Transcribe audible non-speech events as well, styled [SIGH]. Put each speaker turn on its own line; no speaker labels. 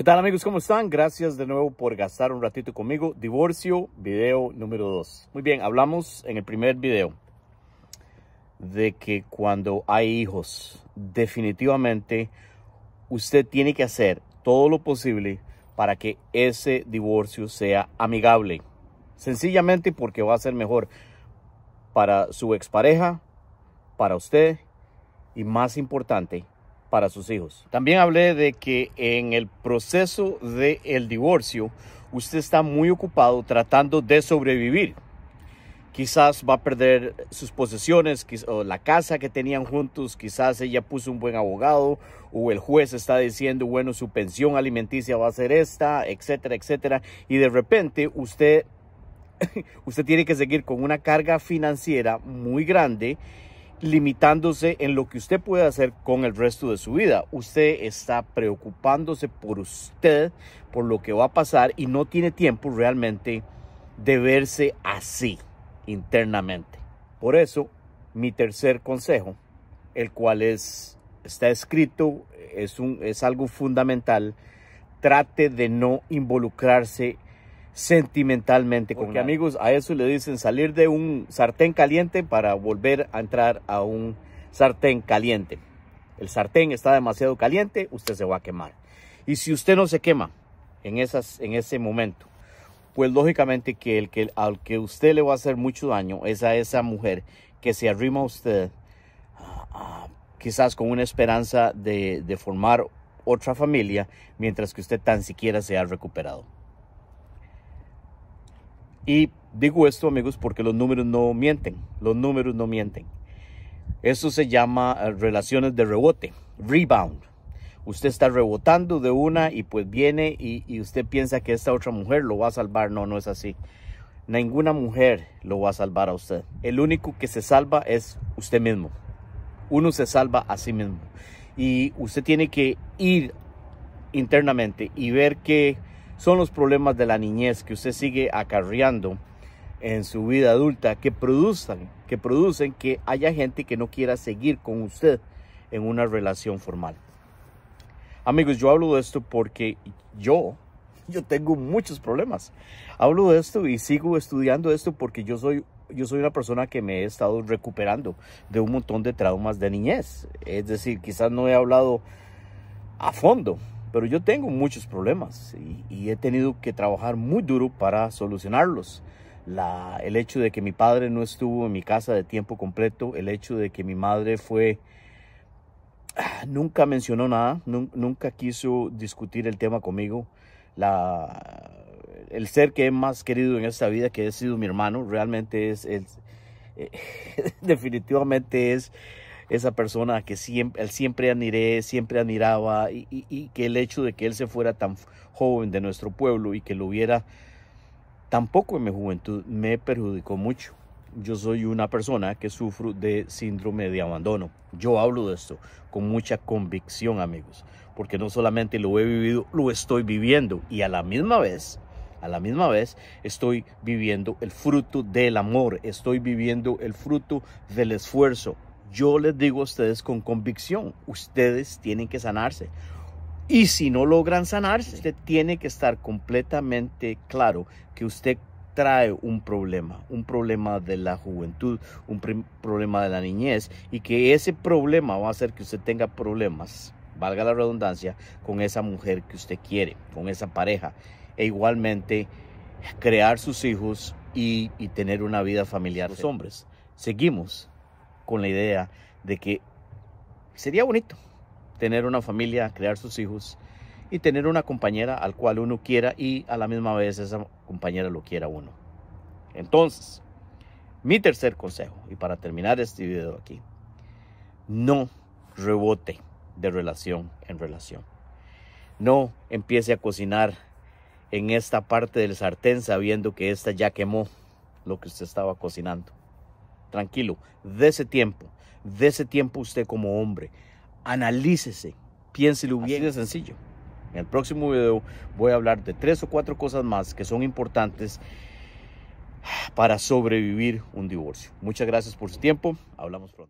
¿Qué tal amigos? ¿Cómo están? Gracias de nuevo por gastar un ratito conmigo. Divorcio, video número 2. Muy bien, hablamos en el primer video de que cuando hay hijos, definitivamente usted tiene que hacer todo lo posible para que ese divorcio sea amigable. Sencillamente porque va a ser mejor para su expareja, para usted y más importante, para sus hijos. También hablé de que en el proceso del el divorcio usted está muy ocupado tratando de sobrevivir. Quizás va a perder sus posesiones, la casa que tenían juntos, quizás ella puso un buen abogado o el juez está diciendo, bueno, su pensión alimenticia va a ser esta, etcétera, etcétera. Y de repente usted, [LAUGHS] usted tiene que seguir con una carga financiera muy grande limitándose en lo que usted puede hacer con el resto de su vida. Usted está preocupándose por usted, por lo que va a pasar y no tiene tiempo realmente de verse así internamente. Por eso, mi tercer consejo, el cual es, está escrito, es, un, es algo fundamental, trate de no involucrarse sentimentalmente. Porque amigos, a eso le dicen salir de un sartén caliente para volver a entrar a un sartén caliente. El sartén está demasiado caliente, usted se va a quemar. Y si usted no se quema en, esas, en ese momento, pues lógicamente que, el, que al que usted le va a hacer mucho daño es a esa mujer que se arrima a usted, ah, quizás con una esperanza de formar otra familia, mientras que usted tan siquiera se ha recuperado. Y digo esto, amigos, porque los números no mienten. Los números no mienten. Eso se llama eh, relaciones de rebote, rebound. Usted está rebotando de una y pues viene y, usted piensa que esta otra mujer lo va a salvar. No, no es así. Ninguna mujer lo va a salvar a usted. El único que se salva es usted mismo. Uno se salva a sí mismo. Y usted tiene que ir internamente y ver que son los problemas de la niñez que usted sigue acarreando en su vida adulta que producen, que producen que haya gente que no quiera seguir con usted en una relación formal. Amigos, yo hablo de esto porque yo [LAUGHS] yo tengo muchos problemas. Hablo de esto y sigo estudiando esto porque yo soy yo soy una persona que me he estado recuperando de un montón de traumas de niñez. Es decir, quizás no he hablado a fondo pero yo tengo muchos problemas y, he tenido que trabajar muy duro para solucionarlos. La, el hecho de que mi padre no estuvo en mi casa de tiempo completo, el hecho de que mi madre fue nunca mencionó nada, nunca quiso discutir el tema conmigo. La, el ser que he más querido en esta vida, que ha sido mi hermano, realmente es, [LAUGHS] definitivamente es esa persona que siempre, él siempre admiré, siempre admiraba y, que el hecho de que él se fuera tan joven de nuestro pueblo y que lo hubiera tampoco en mi juventud me perjudicó mucho. Yo soy una persona que sufro de síndrome de abandono. Yo hablo de esto con mucha convicción, amigos, porque no solamente lo he vivido, lo estoy viviendo y a la misma vez, a la misma vez estoy viviendo el fruto del amor, estoy viviendo el fruto del esfuerzo, yo les digo a ustedes con convicción, ustedes tienen que sanarse. Y si no logran sanarse, usted tiene que estar completamente claro que usted trae un problema, un problema de la juventud, un problema de la niñez y que ese problema va a hacer que usted tenga problemas, valga la redundancia, con esa mujer que usted quiere, con esa pareja e igualmente crear sus hijos y, tener una vida familiar los hombres. Seguimos con la idea de que sería bonito tener una familia, crear sus hijos y tener una compañera al cual uno quiera y a la misma vez esa compañera lo quiera uno. Entonces, mi tercer consejo, y para terminar este video aquí, no rebote de relación en relación. No empiece a cocinar en esta parte del sartén sabiendo que esta ya quemó lo que usted estaba cocinando tranquilo, de ese tiempo, de ese tiempo usted como hombre, analícese, piénselo bien, es sencillo. En el próximo video voy a hablar de tres o cuatro cosas más que son importantes para sobrevivir un divorcio. Muchas gracias por su tiempo, hablamos pronto.